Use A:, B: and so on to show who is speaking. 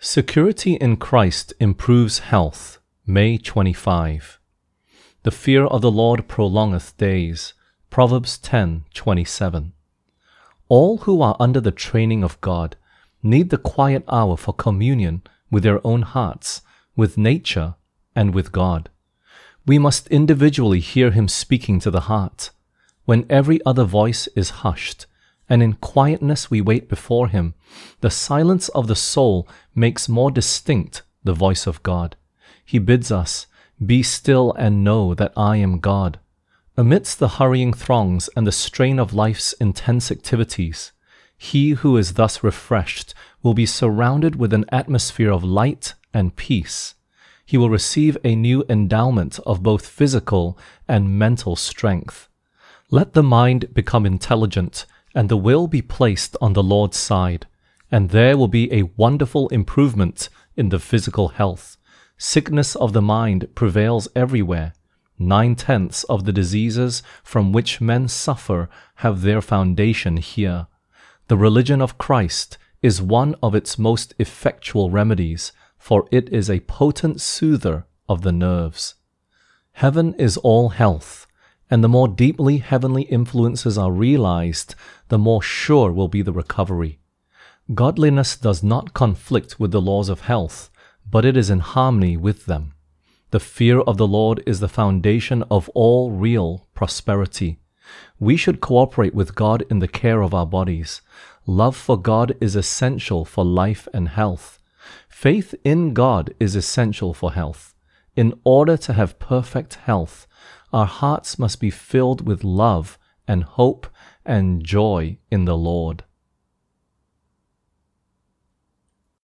A: Security in Christ improves health. May 25. The fear of the Lord prolongeth days. Proverbs 10:27. All who are under the training of God need the quiet hour for communion with their own hearts, with nature, and with God. We must individually hear him speaking to the heart. When every other voice is hushed, and in quietness we wait before him. The silence of the soul makes more distinct the voice of God. He bids us, Be still and know that I am God. Amidst the hurrying throngs and the strain of life's intense activities, he who is thus refreshed will be surrounded with an atmosphere of light and peace. He will receive a new endowment of both physical and mental strength. Let the mind become intelligent and the will be placed on the Lord's side, and there will be a wonderful improvement in the physical health. Sickness of the mind prevails everywhere. Nine tenths of the diseases from which men suffer have their foundation here. The religion of Christ is one of its most effectual remedies, for it is a potent soother of the nerves. Heaven is all health, and the more deeply heavenly influences are realized, the more sure will be the recovery. Godliness does not conflict with the laws of health, but it is in harmony with them. The fear of the Lord is the foundation of all real prosperity. We should cooperate with God in the care of our bodies. Love for God is essential for life and health. Faith in God is essential for health. In order to have perfect health, our hearts must be filled with love and hope and joy in the Lord.